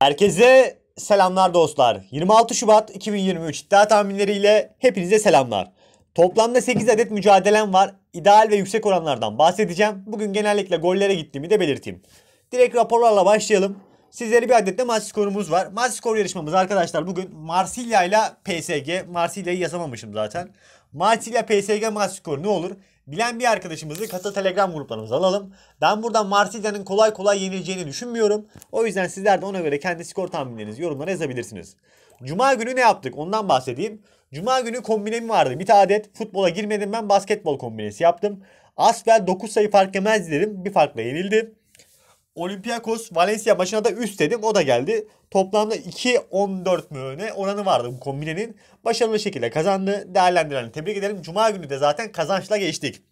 Herkese selamlar dostlar. 26 Şubat 2023 iddia tahminleriyle hepinize selamlar. Toplamda 8 adet mücadelem var. İdeal ve yüksek oranlardan bahsedeceğim. Bugün genellikle gollere gittiğimi de belirteyim. Direkt raporlarla başlayalım. Sizlere bir adet de maç skorumuz var. Maç skor yarışmamız arkadaşlar bugün Marsilya ile PSG. Marsilya'yı yazamamışım zaten. Marsilya PSG maç skoru ne olur? Bilen bir arkadaşımızı katıl telegram gruplarımıza alalım. Ben buradan Marsilya'nın kolay kolay yenileceğini düşünmüyorum. O yüzden sizler de ona göre kendi skor tahminlerinizi yorumlara yazabilirsiniz. Cuma günü ne yaptık ondan bahsedeyim. Cuma günü kombinem vardı. Bir tane adet futbola girmedim ben basketbol kombinesi yaptım. Asbel 9 sayı fark yemez dedim. Bir farkla yenildi. Olympiakos Valencia maçına da üst dedim. O da geldi. Toplamda 2-14 mü öne oranı vardı bu kombinenin. Başarılı şekilde kazandı. Değerlendirelim. Tebrik edelim. Cuma günü de zaten kazançla geçtik.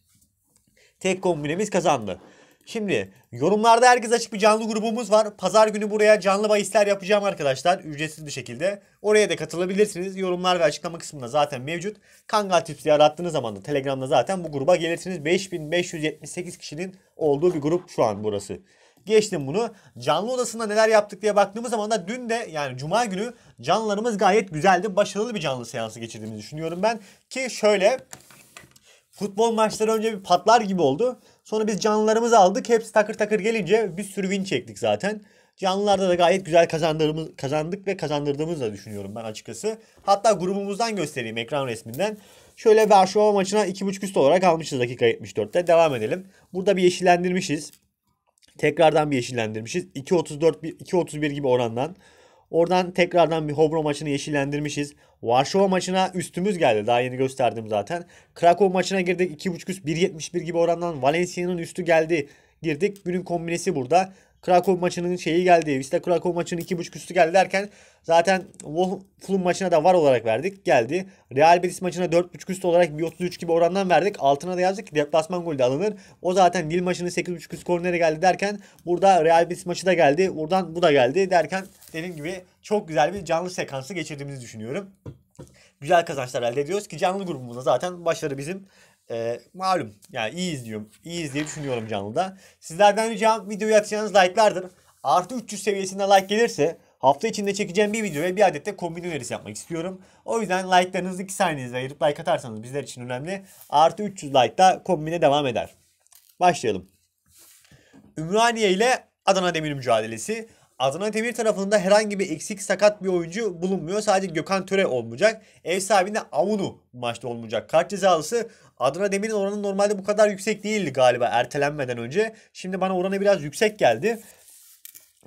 Tek kombinemiz kazandı. Şimdi yorumlarda herkes açık bir canlı grubumuz var. Pazar günü buraya canlı bahisler yapacağım arkadaşlar. Ücretsiz bir şekilde. Oraya da katılabilirsiniz. Yorumlar ve açıklama kısmında zaten mevcut. Kangal Tips diye arattığınız zaman da Telegram'da zaten bu gruba gelirsiniz. 5578 kişinin olduğu bir grup şu an burası. Geçtim bunu. Canlı odasında neler yaptık diye baktığımız zaman da dün de yani cuma günü canlılarımız gayet güzeldi. Başarılı bir canlı seansı geçirdiğimizi düşünüyorum ben. Ki şöyle futbol maçları önce bir patlar gibi oldu. Sonra biz canlılarımızı aldık. Hepsi takır takır gelince bir sürü win çektik zaten. Canlılarda da gayet güzel kazandığımız, kazandık ve kazandırdığımızı da düşünüyorum ben açıkçası. Hatta grubumuzdan göstereyim ekran resminden. Şöyle Varşova maçına 2.5 üst olarak almışız dakika 74'te. Devam edelim. Burada bir yeşillendirmişiz. Tekrardan bir yeşillendirmişiz. 2.34 2.31 gibi orandan. Oradan tekrardan bir Hobro maçını yeşillendirmişiz. Varşova maçına üstümüz geldi. Daha yeni gösterdim zaten. Krakow maçına girdik. 2.5 üst 1.71 gibi orandan Valencia'nın üstü geldi. Girdik. Günün kombinesi burada. Krakow maçının şeyi geldi. Biz de Krakow maçının 2.5 üstü geldi derken zaten Wolfsburg maçına da var olarak verdik. Geldi. Real Betis maçına 4.5 üstü olarak bir 1.33 gibi orandan verdik. Altına da yazdık ki deplasman golü de alınır. O zaten Lille maçının 8.5 üst kornere geldi derken burada Real Betis maçı da geldi. Buradan bu da geldi derken dediğim gibi çok güzel bir canlı sekansı geçirdiğimizi düşünüyorum. Güzel kazançlar elde ediyoruz ki canlı grubumuzda zaten başarı bizim e, malum yani iyi izliyorum. İyiyiz diye düşünüyorum canlıda. Sizlerden ricam videoyu atacağınız like'lardır. Artı 300 seviyesinde like gelirse hafta içinde çekeceğim bir video ve bir adet de kombin önerisi yapmak istiyorum. O yüzden like'larınızı 2 saniyenize ayırıp like atarsanız bizler için önemli. Artı 300 like da kombine devam eder. Başlayalım. Ümraniye ile Adana Demir mücadelesi. Adana Demir tarafında herhangi bir eksik sakat bir oyuncu bulunmuyor. Sadece Gökhan Töre olmayacak. Ev sahibinde Avunu maçta olmayacak. Kart cezalısı Adana Demir'in oranı normalde bu kadar yüksek değildi galiba ertelenmeden önce. Şimdi bana oranı biraz yüksek geldi.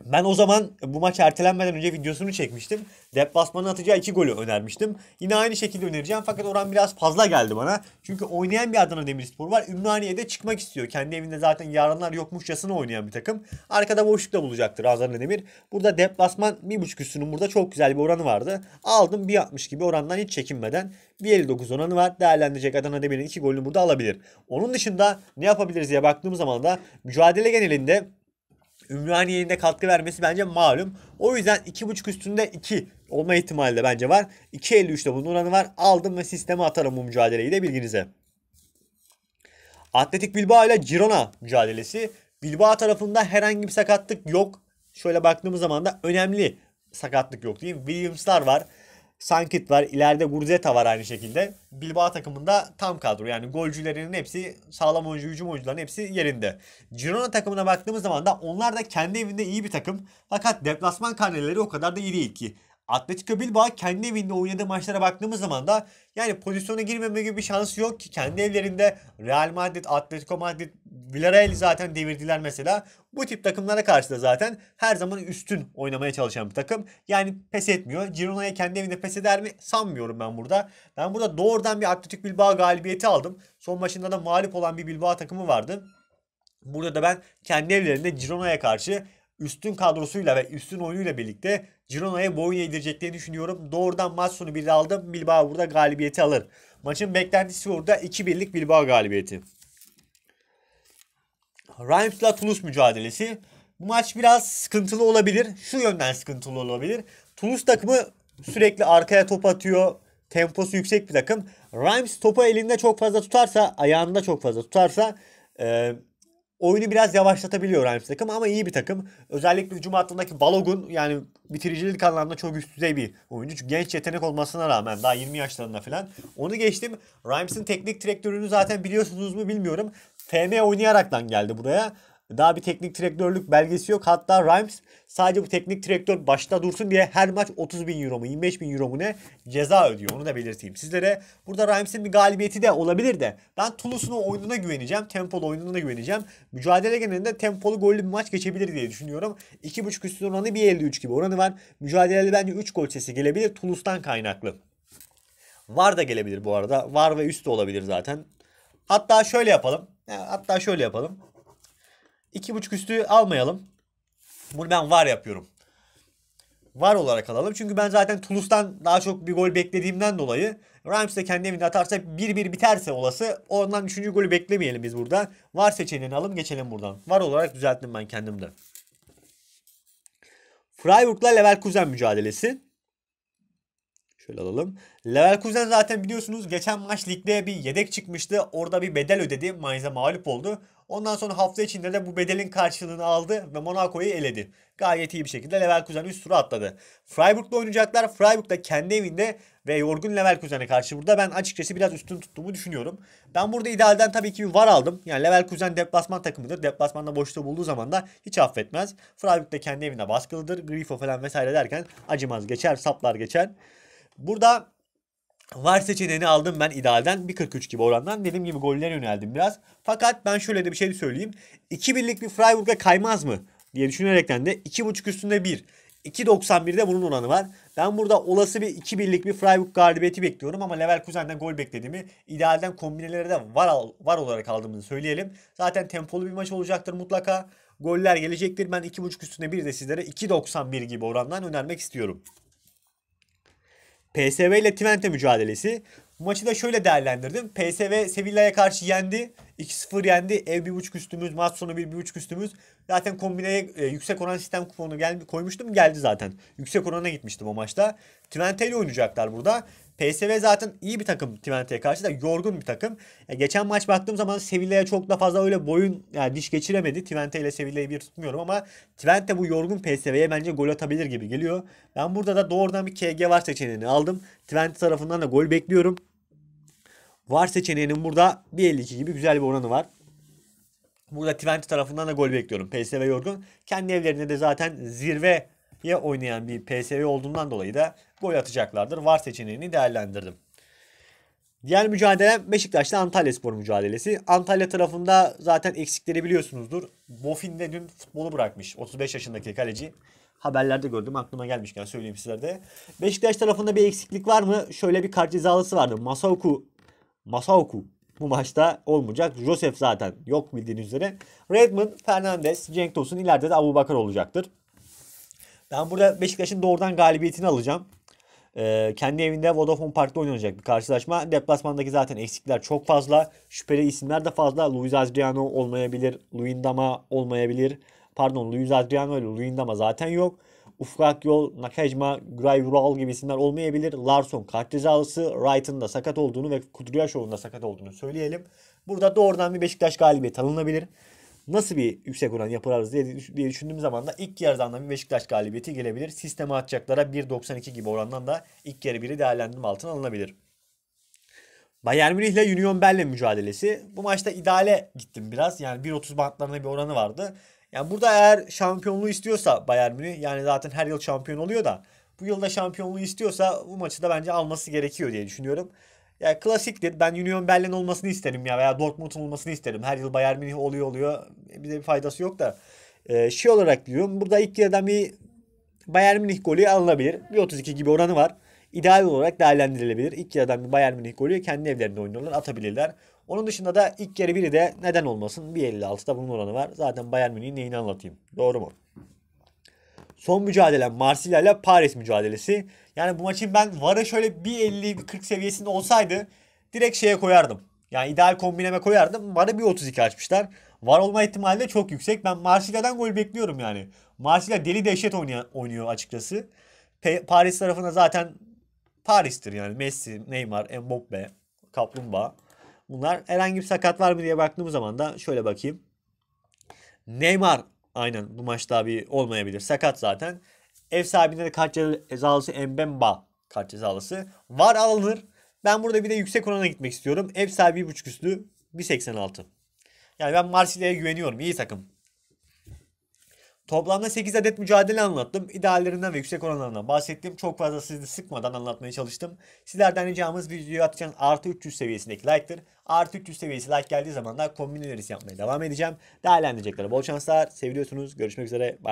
Ben o zaman bu maç ertelenmeden önce videosunu çekmiştim. Deplasmanın atacağı iki golü önermiştim. Yine aynı şekilde önereceğim fakat oran biraz fazla geldi bana. Çünkü oynayan bir Adana Demirspor var. Ümraniye'de çıkmak istiyor. Kendi evinde zaten yarınlar yokmuşçasına oynayan bir takım. Arkada boşlukta bulacaktır Adana Demir. Burada deplasman 1.5 üstünün burada çok güzel bir oranı vardı. Aldım 1.60 gibi orandan hiç çekinmeden. 1.59 oranı var. Değerlendirecek Adana Demir'in iki golünü burada alabilir. Onun dışında ne yapabiliriz diye baktığım zaman da mücadele genelinde Ümraniye'nin de katkı vermesi bence malum. O yüzden 2.5 üstünde 2 olma ihtimali de bence var. 2.53'te bunun oranı var. Aldım ve sisteme atarım bu mücadeleyi de bilginize. Atletik Bilbao ile Girona mücadelesi. Bilbao tarafında herhangi bir sakatlık yok. Şöyle baktığımız zaman da önemli sakatlık yok diyeyim. Williams'lar var. Sankit var. ileride Gurzeta var aynı şekilde. Bilbao takımında tam kadro. Yani golcülerinin hepsi sağlam oyuncu, hücum oyuncuların hepsi yerinde. Girona takımına baktığımız zaman da onlar da kendi evinde iyi bir takım. Fakat deplasman karneleri o kadar da iyi değil ki. Atletico Bilbao kendi evinde oynadığı maçlara baktığımız zaman da yani pozisyona girmeme gibi bir şansı yok ki kendi evlerinde Real Madrid, Atletico Madrid, Villarreal zaten devirdiler mesela. Bu tip takımlara karşı da zaten her zaman üstün oynamaya çalışan bir takım. Yani pes etmiyor. Girona'ya kendi evinde pes eder mi? Sanmıyorum ben burada. Ben burada doğrudan bir Atletico Bilbao galibiyeti aldım. Son maçında da mağlup olan bir Bilbao takımı vardı. Burada da ben kendi evlerinde Girona'ya karşı üstün kadrosuyla ve üstün oyunuyla birlikte Girona'ya boyun eğdirecek düşünüyorum. Doğrudan maç sonu bir aldım. Bilbao burada galibiyeti alır. Maçın beklentisi burada 2-1'lik Bilbao galibiyeti. Reims'la Toulouse mücadelesi. Bu maç biraz sıkıntılı olabilir. Şu yönden sıkıntılı olabilir. Toulouse takımı sürekli arkaya top atıyor. Temposu yüksek bir takım. Rimes topu elinde çok fazla tutarsa, ayağında çok fazla tutarsa e, oyunu biraz yavaşlatabiliyor Rams takım ama iyi bir takım. Özellikle cuma hattındaki Balogun yani bitiricilik anlamında çok üst düzey bir oyuncu. Çünkü genç yetenek olmasına rağmen daha 20 yaşlarında falan. Onu geçtim. Rams'in teknik direktörünü zaten biliyorsunuz mu bilmiyorum. FM oynayaraktan geldi buraya. Daha bir teknik direktörlük belgesi yok. Hatta Rimes sadece bu teknik direktör başta dursun diye her maç 30 bin euro mu 25 bin euro mu ne ceza ödüyor. Onu da belirteyim sizlere. Burada Rimes'in bir galibiyeti de olabilir de ben Toulouse'un oyununa güveneceğim. Tempolu oyununa güveneceğim. Mücadele genelinde tempolu gollü bir maç geçebilir diye düşünüyorum. 2.5 üstün oranı 1.53 gibi oranı var. mücadelede bence 3 gol sesi gelebilir. Toulouse'dan kaynaklı. Var da gelebilir bu arada. Var ve üst de olabilir zaten. Hatta şöyle yapalım. Hatta şöyle yapalım. İki buçuk üstü almayalım. Bunu ben var yapıyorum. Var olarak alalım. Çünkü ben zaten Toulouse'dan daha çok bir gol beklediğimden dolayı Rams de kendi evinde atarsa 1-1 biterse olası ondan üçüncü golü beklemeyelim biz burada. Var seçeneğini alalım geçelim buradan. Var olarak düzelttim ben kendimde. Freiburg'la Leverkusen mücadelesi. Şöyle alalım. Leverkusen zaten biliyorsunuz geçen maç ligde bir yedek çıkmıştı. Orada bir bedel ödedi. Mainz'e mağlup oldu. Ondan sonra hafta içinde de bu bedelin karşılığını aldı ve Monaco'yu eledi. Gayet iyi bir şekilde Leverkusen üst tura atladı. Freiburg'la oynayacaklar. Freiburg da kendi evinde ve yorgun Leverkusen'e karşı burada ben açıkçası biraz üstün tuttuğumu düşünüyorum. Ben burada idealden tabii ki bir var aldım. Yani Leverkusen deplasman takımıdır. Deplasmanda boşluğu bulduğu zaman da hiç affetmez. Freiburg da kendi evinde baskılıdır. Grifo falan vesaire derken acımaz geçer, saplar geçer. Burada Var seçeneğini aldım ben idealden 1.43 gibi orandan. Dediğim gibi gollere yöneldim biraz. Fakat ben şöyle de bir şey söyleyeyim. 2-1'lik bir Freiburg'a kaymaz mı diye düşünerekten de 2.5 üstünde 1. 2.91'de bunun oranı var. Ben burada olası bir 2-1'lik bir Freiburg galibiyeti bekliyorum ama Leverkusen'den gol beklediğimi idealden kombinelere de var, var olarak aldığımızı söyleyelim. Zaten tempolu bir maç olacaktır mutlaka. Goller gelecektir. Ben 2.5 üstünde 1 de sizlere 2.91 gibi orandan önermek istiyorum. PSV ile Twente mücadelesi. Bu maçı da şöyle değerlendirdim. PSV Sevilla'ya karşı yendi. 2-0 yendi. Ev 1.5 üstümüz. Maç sonu 1.5 üstümüz. Zaten kombineye e, yüksek oran sistem kuponu gel, koymuştum. Geldi zaten. Yüksek orana gitmiştim o maçta. Twente ile oynayacaklar burada. PSV zaten iyi bir takım Twente'ye karşı da yorgun bir takım. Ya e, geçen maç baktığım zaman Sevilla'ya çok da fazla öyle boyun yani diş geçiremedi. Twente ile Sevilla'yı bir tutmuyorum ama Twente bu yorgun PSV'ye bence gol atabilir gibi geliyor. Ben burada da doğrudan bir KG var seçeneğini aldım. Twente tarafından da gol bekliyorum. Var seçeneğinin burada 1.52 gibi güzel bir oranı var. Burada Twente tarafından da gol bekliyorum. PSV yorgun. Kendi evlerinde de zaten zirve ya oynayan bir PSV olduğundan dolayı da gol atacaklardır. Var seçeneğini değerlendirdim. Diğer mücadele Beşiktaş'ta Antalya Spor mücadelesi. Antalya tarafında zaten eksikleri biliyorsunuzdur. Bofin de dün futbolu bırakmış. 35 yaşındaki kaleci. Haberlerde gördüm aklıma gelmişken söyleyeyim sizlere de. Beşiktaş tarafında bir eksiklik var mı? Şöyle bir kart cezalısı vardı. Masaoku. Masaoku bu maçta olmayacak. Joseph zaten yok bildiğiniz üzere. Redmond, Fernandez, Cenk Tosun ileride de Abu Bakar olacaktır. Ben burada Beşiktaş'ın doğrudan galibiyetini alacağım. Ee, kendi evinde Vodafone Park'ta oynanacak bir karşılaşma. Deplasmandaki zaten eksikler çok fazla. Şüpheli isimler de fazla. Luis Adriano olmayabilir. Luindama olmayabilir. Pardon Luis Adriano ile Luindama zaten yok. Ufrak Yol, Nakajma, Gray Rural gibi isimler olmayabilir. Larson kart cezalısı, Wright'ın da sakat olduğunu ve Kudryashov'un da sakat olduğunu söyleyelim. Burada doğrudan bir Beşiktaş galibiyet alınabilir nasıl bir yüksek oran yaparız diye, diye düşündüğüm zaman da ilk yarıdan da bir Beşiktaş galibiyeti gelebilir. Sisteme atacaklara 1.92 gibi orandan da ilk yarı biri değerlendirme altına alınabilir. Bayern Münih ile Union Berlin mücadelesi. Bu maçta ideale gittim biraz. Yani 1.30 bantlarında bir oranı vardı. Yani burada eğer şampiyonluğu istiyorsa Bayern Münih yani zaten her yıl şampiyon oluyor da bu yılda şampiyonluğu istiyorsa bu maçı da bence alması gerekiyor diye düşünüyorum. Ya klasiktir. Ben Union Berlin olmasını isterim ya veya Dortmund'un olmasını isterim. Her yıl Bayern Münih oluyor oluyor. Bize bir faydası yok da. Ee, şey olarak diyorum. Burada ilk yarıdan bir Bayern Münih golü alınabilir. 32 gibi oranı var. İdeal olarak değerlendirilebilir. İlk yarıdan bir Bayern Münih golü kendi evlerinde oynuyorlar. Atabilirler. Onun dışında da ilk yarı biri de neden olmasın. bir 1.56'da bunun oranı var. Zaten Bayern Münih'in neyini anlatayım. Doğru mu? Son mücadelem Marsilya ile Paris mücadelesi. Yani bu maçın ben vara şöyle bir bir 140 seviyesinde olsaydı direkt şeye koyardım. Yani ideal kombineme koyardım. vara VAR'ı 1.32 açmışlar. VAR olma ihtimali de çok yüksek. Ben Marsilya'dan gol bekliyorum yani. Marsilya deli dehşet oynuyor, açıkçası. Paris tarafına zaten Paris'tir yani. Messi, Neymar, Mbappe, Kaplumbağa. Bunlar herhangi bir sakat var mı diye baktığım zaman da şöyle bakayım. Neymar Aynen bu maç daha bir olmayabilir. Sakat zaten. Ev sahibinde de kart cezalısı Mbemba kart cezalısı. Var alınır. Ben burada bir de yüksek orana gitmek istiyorum. Ev sahibi 1.5 üstü 1.86. Yani ben Marsilya'ya güveniyorum. İyi takım. Toplamda 8 adet mücadele anlattım. İdeallerinden ve yüksek oranlarından bahsettim. Çok fazla sizi sıkmadan anlatmaya çalıştım. Sizlerden ricamız videoyu atacağın artı 300 seviyesindeki like'tır. Artı 300 seviyesi like geldiği zaman da kombin yapmaya devam edeceğim. değerlendirecekler bol şanslar. Seviyorsunuz. Görüşmek üzere. Bye.